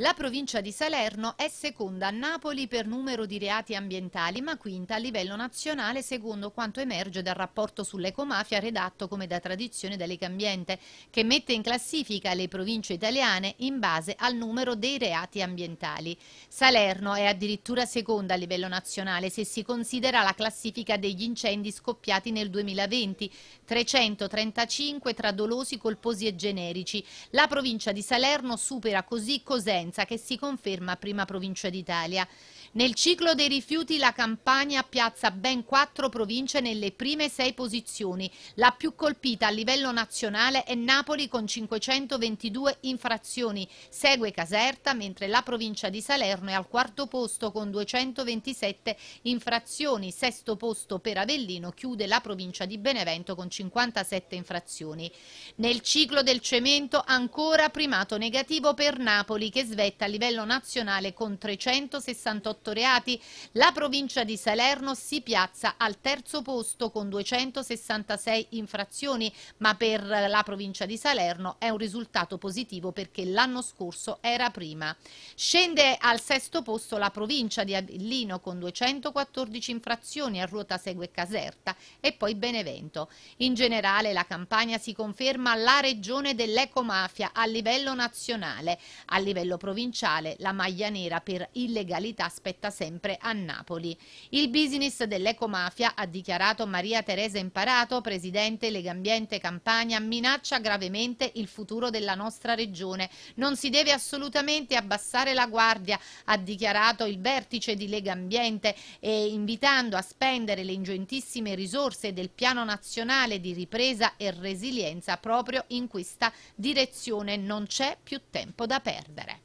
La provincia di Salerno è seconda a Napoli per numero di reati ambientali, ma quinta a livello nazionale secondo quanto emerge dal rapporto sull'ecomafia redatto come da tradizione dall'ecambiente, che mette in classifica le province italiane in base al numero dei reati ambientali. Salerno è addirittura seconda a livello nazionale se si considera la classifica degli incendi scoppiati nel 2020, 335 tra dolosi, colposi e generici. La provincia di Salerno supera così Cosenza Vicenza che si conferma prima provincia d'Italia. Nel ciclo dei rifiuti la Campania piazza ben quattro province nelle prime sei posizioni. La più colpita a livello nazionale è Napoli con 522 infrazioni. Segue Caserta mentre la provincia di Salerno è al quarto posto con 227 infrazioni. Sesto posto per Avellino chiude la provincia di Benevento con 57 infrazioni. Nel ciclo del cemento ancora primato negativo per Napoli che sveglia svetta a livello nazionale con 368 reati. La provincia di Salerno si piazza al terzo posto con 266 infrazioni, ma per la provincia di Salerno è un risultato positivo perché l'anno scorso era prima. Scende al sesto posto la provincia di Avellino con 214 infrazioni, a ruota segue Caserta e poi Benevento. In generale la campagna si conferma la regione dell'ecomafia a livello nazionale. A livello provinciale, la maglia nera per illegalità spetta sempre a Napoli. Il business dell'ecomafia, ha dichiarato Maria Teresa Imparato, presidente Legambiente Campania, minaccia gravemente il futuro della nostra regione. Non si deve assolutamente abbassare la guardia, ha dichiarato il vertice di Legambiente e invitando a spendere le ingentissime risorse del piano nazionale di ripresa e resilienza proprio in questa direzione non c'è più tempo da perdere.